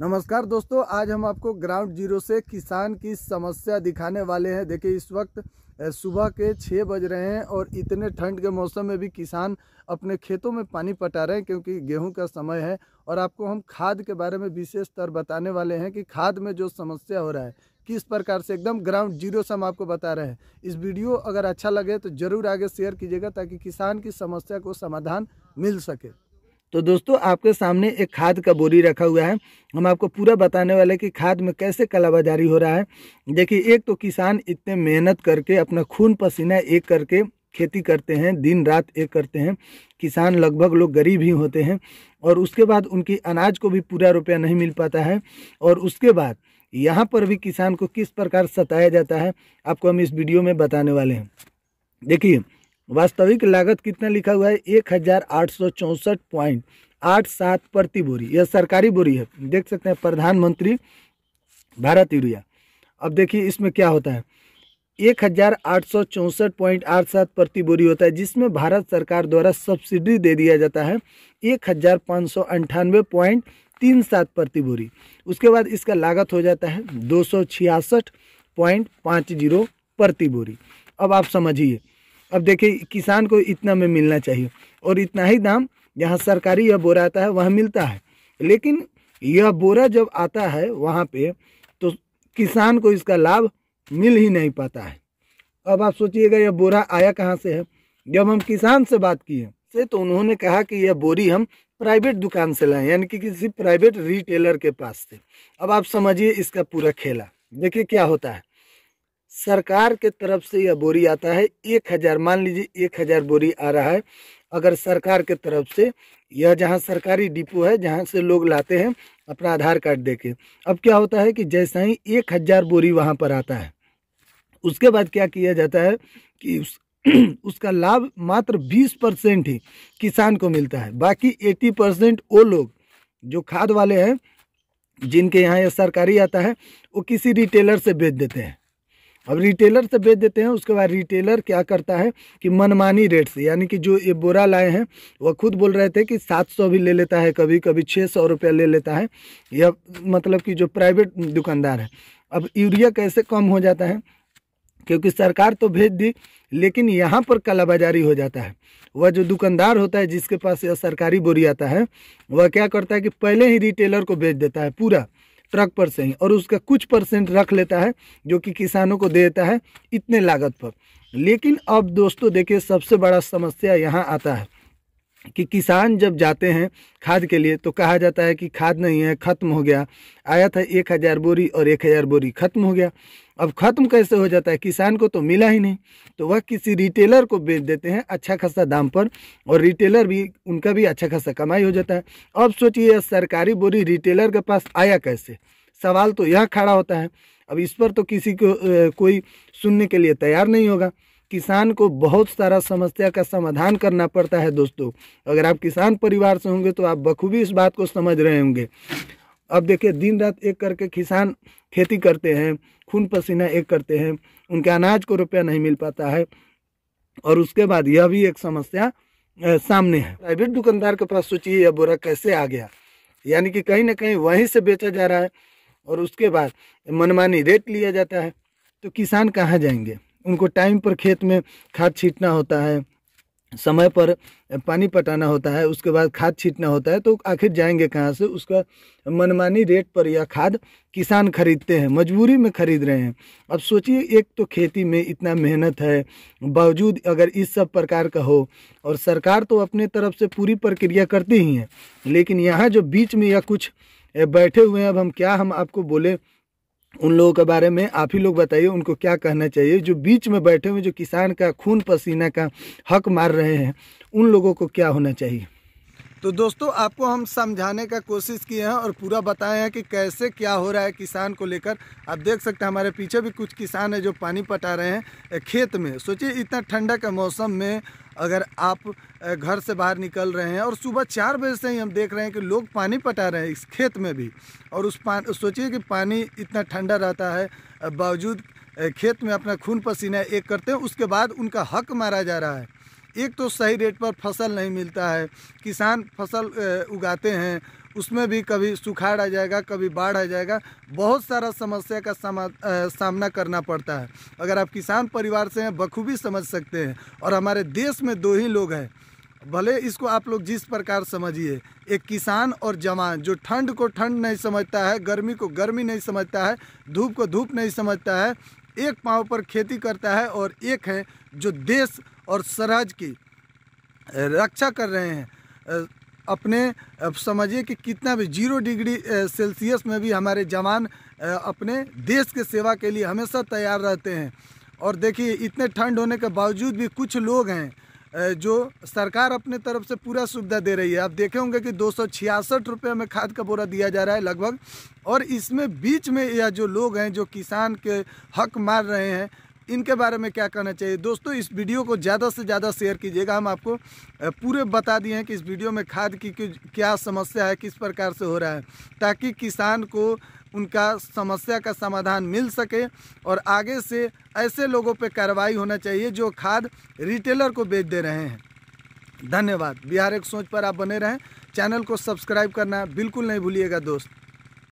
नमस्कार दोस्तों आज हम आपको ग्राउंड जीरो से किसान की समस्या दिखाने वाले हैं देखिए इस वक्त सुबह के छः बज रहे हैं और इतने ठंड के मौसम में भी किसान अपने खेतों में पानी पटा रहे हैं क्योंकि गेहूं का समय है और आपको हम खाद के बारे में विशेष तौर बताने वाले हैं कि खाद में जो समस्या हो रहा है किस प्रकार से एकदम ग्राउंड जीरो से हम आपको बता रहे हैं इस वीडियो अगर अच्छा लगे तो ज़रूर आगे शेयर कीजिएगा ताकि किसान की समस्या को समाधान मिल सके तो दोस्तों आपके सामने एक खाद का बोरी रखा हुआ है हम आपको पूरा बताने वाले कि खाद में कैसे कलाबाजारी हो रहा है देखिए एक तो किसान इतने मेहनत करके अपना खून पसीना एक करके खेती करते हैं दिन रात एक करते हैं किसान लगभग लोग गरीब ही होते हैं और उसके बाद उनकी अनाज को भी पूरा रुपया नहीं मिल पाता है और उसके बाद यहाँ पर भी किसान को किस प्रकार सताया जाता है आपको हम इस वीडियो में बताने वाले हैं देखिए वास्तविक लागत कितना लिखा हुआ है एक हजार आठ सौ चौंसठ पॉइंट आठ सात प्रति बोरी यह सरकारी बोरी है देख सकते हैं प्रधानमंत्री भारत यूरिया अब देखिए इसमें क्या होता है एक हजार आठ सौ चौंसठ पॉइंट आठ सात प्रति बोरी होता है जिसमें भारत सरकार द्वारा सब्सिडी दे दिया जाता है एक हजार पाँच सौ अंठानवे पॉइंट तीन सात प्रति बोरी उसके बाद इसका लागत हो जाता है दो सौ छियासठ पॉइंट पाँच जीरो प्रति बोरी अब आप समझिए अब देखिए किसान को इतना में मिलना चाहिए और इतना ही दाम जहाँ सरकारी यह बोरा आता है वहाँ मिलता है लेकिन यह बोरा जब आता है वहाँ पे तो किसान को इसका लाभ मिल ही नहीं पाता है अब आप सोचिएगा यह बोरा आया कहाँ से है जब हम किसान से बात किए से तो उन्होंने कहा कि यह बोरी हम प्राइवेट दुकान से लाए यानी कि किसी प्राइवेट रिटेलर के पास से अब आप समझिए इसका पूरा खेला देखिए क्या होता है सरकार के तरफ से यह बोरी आता है एक हज़ार मान लीजिए एक हज़ार बोरी आ रहा है अगर सरकार के तरफ से यह जहाँ सरकारी डिपो है जहाँ से लोग लाते हैं अपना आधार कार्ड देके अब क्या होता है कि जैसा ही एक हज़ार बोरी वहाँ पर आता है उसके बाद क्या किया जाता है कि उस उसका लाभ मात्र बीस परसेंट ही किसान को मिलता है बाकी एटी परसेंट वो लोग जो खाद वाले हैं जिनके यहाँ यह सरकारी आता है वो किसी रिटेलर से बेच देते हैं अब रिटेलर से बेच देते हैं उसके बाद रिटेलर क्या करता है कि मनमानी रेट से यानी कि जो ये बोरा लाए हैं वह खुद बोल रहे थे कि सात सौ भी ले लेता है कभी कभी छः सौ रुपया ले लेता है या मतलब कि जो प्राइवेट दुकानदार है अब यूरिया कैसे कम हो जाता है क्योंकि सरकार तो भेज दी लेकिन यहाँ पर कालाबाजारी हो जाता है वह जो दुकानदार होता है जिसके पास यह सरकारी बोरी आता है वह क्या करता है कि पहले ही रिटेलर को बेच देता है पूरा ट्रक पर से ही और उसका कुछ परसेंट रख लेता है जो कि किसानों को देता है इतने लागत पर लेकिन अब दोस्तों देखिए सबसे बड़ा समस्या यहाँ आता है कि किसान जब जाते हैं खाद के लिए तो कहा जाता है कि खाद नहीं है ख़त्म हो गया आया था एक हज़ार बोरी और एक हज़ार बोरी ख़त्म हो गया अब ख़त्म कैसे हो जाता है किसान को तो मिला ही नहीं तो वह किसी रिटेलर को बेच देते हैं अच्छा खासा दाम पर और रिटेलर भी उनका भी अच्छा खासा कमाई हो जाता है अब सोचिए सरकारी बोरी रिटेलर के पास आया कैसे सवाल तो यह खड़ा होता है अब इस पर तो किसी को कोई सुनने के लिए तैयार नहीं होगा किसान को बहुत सारा समस्या का समाधान करना पड़ता है दोस्तों अगर आप किसान परिवार से होंगे तो आप बखूबी इस बात को समझ रहे होंगे अब देखिए दिन रात एक करके किसान खेती करते हैं खून पसीना एक करते हैं उनके अनाज को रुपया नहीं मिल पाता है और उसके बाद यह भी एक समस्या सामने है प्राइवेट दुकानदार के पास सोचिए यह बोरा कैसे आ गया यानी कि कहीं ना कहीं वहीं से बेचा जा रहा है और उसके बाद मनमानी रेट लिया जाता है तो किसान कहाँ जाएंगे उनको टाइम पर खेत में खाद छींटना होता है समय पर पानी पटाना होता है उसके बाद खाद छींटना होता है तो आखिर जाएंगे कहाँ से उसका मनमानी रेट पर यह खाद किसान खरीदते हैं मजबूरी में खरीद रहे हैं अब सोचिए एक तो खेती में इतना मेहनत है बावजूद अगर इस सब प्रकार का हो और सरकार तो अपने तरफ से पूरी प्रक्रिया करती ही है लेकिन यहाँ जो बीच में या कुछ बैठे हुए हैं अब हम क्या हम आपको बोले उन लोगों के बारे में आप ही लोग बताइए उनको क्या कहना चाहिए जो बीच में बैठे हुए जो किसान का खून पसीना का हक मार रहे हैं उन लोगों को क्या होना चाहिए तो दोस्तों आपको हम समझाने का कोशिश किए हैं और पूरा बताए हैं कि कैसे क्या हो रहा है किसान को लेकर आप देख सकते हैं हमारे पीछे भी कुछ किसान है जो पानी पटा रहे हैं खेत में सोचिए इतना ठंडा के मौसम में अगर आप घर से बाहर निकल रहे हैं और सुबह चार बजे से ही हम देख रहे हैं कि लोग पानी पटा रहे हैं इस खेत में भी और उस पान सोचिए कि पानी इतना ठंडा रहता है बावजूद खेत में अपना खून पसीना एक करते हैं उसके बाद उनका हक मारा जा रहा है एक तो सही रेट पर फसल नहीं मिलता है किसान फसल उगाते हैं उसमें भी कभी सुखाड़ आ जाएगा कभी बाढ़ आ जाएगा बहुत सारा समस्या का समा सामना करना पड़ता है अगर आप किसान परिवार से हैं बखूबी समझ सकते हैं और हमारे देश में दो ही लोग हैं भले इसको आप लोग जिस प्रकार समझिए एक किसान और जवान जो ठंड को ठंड नहीं समझता है गर्मी को गर्मी नहीं समझता है धूप को धूप नहीं समझता है एक पाँव पर खेती करता है और एक है जो देश और सरहद की रक्षा कर रहे हैं अपने समझिए कि कितना भी जीरो डिग्री सेल्सियस में भी हमारे जवान अपने देश के सेवा के लिए हमेशा तैयार रहते हैं और देखिए इतने ठंड होने के बावजूद भी कुछ लोग हैं जो सरकार अपने तरफ से पूरा सुविधा दे रही है आप देखे होंगे कि दो सौ रुपये में खाद का बोरा दिया जा रहा है लगभग और इसमें बीच में यह जो लोग हैं जो किसान के हक मार रहे हैं इनके बारे में क्या कहना चाहिए दोस्तों इस वीडियो को ज़्यादा से ज़्यादा शेयर कीजिएगा हम आपको पूरे बता दिए हैं कि इस वीडियो में खाद की क्या समस्या है किस प्रकार से हो रहा है ताकि किसान को उनका समस्या का समाधान मिल सके और आगे से ऐसे लोगों पर कार्रवाई होना चाहिए जो खाद रिटेलर को बेच दे रहे हैं धन्यवाद बिहार एक सोच पर आप बने रहें चैनल को सब्सक्राइब करना बिल्कुल नहीं भूलिएगा दोस्त